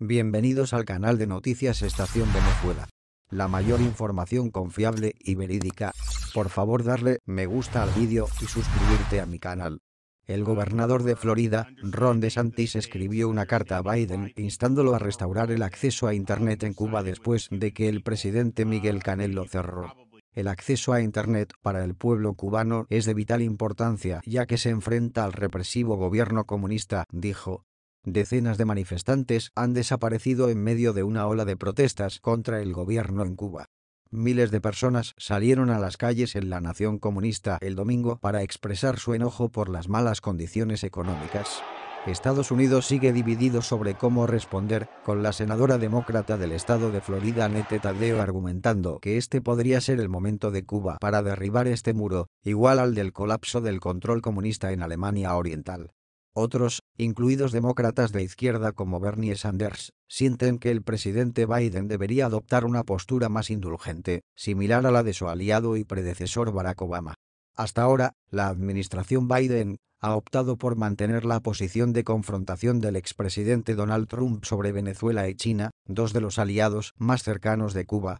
Bienvenidos al canal de noticias Estación Venezuela. La mayor información confiable y verídica. Por favor darle me gusta al vídeo y suscribirte a mi canal. El gobernador de Florida, Ron DeSantis, escribió una carta a Biden instándolo a restaurar el acceso a Internet en Cuba después de que el presidente Miguel Canel lo cerró. El acceso a Internet para el pueblo cubano es de vital importancia ya que se enfrenta al represivo gobierno comunista, dijo. Decenas de manifestantes han desaparecido en medio de una ola de protestas contra el gobierno en Cuba. Miles de personas salieron a las calles en la nación comunista el domingo para expresar su enojo por las malas condiciones económicas. Estados Unidos sigue dividido sobre cómo responder, con la senadora demócrata del estado de Florida Nete Tadeo argumentando que este podría ser el momento de Cuba para derribar este muro, igual al del colapso del control comunista en Alemania Oriental. Otros, incluidos demócratas de izquierda como Bernie Sanders, sienten que el presidente Biden debería adoptar una postura más indulgente, similar a la de su aliado y predecesor Barack Obama. Hasta ahora, la administración Biden ha optado por mantener la posición de confrontación del expresidente Donald Trump sobre Venezuela y China, dos de los aliados más cercanos de Cuba.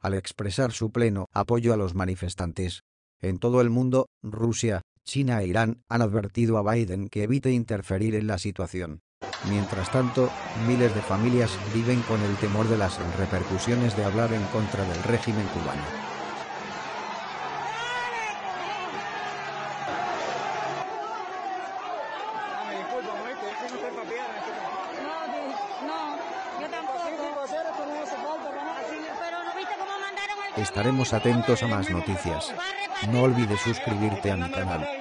Al expresar su pleno apoyo a los manifestantes, en todo el mundo, Rusia, China e Irán han advertido a Biden que evite interferir en la situación. Mientras tanto, miles de familias viven con el temor de las repercusiones de hablar en contra del régimen cubano. Estaremos atentos a más noticias. No olvides suscribirte a mi canal.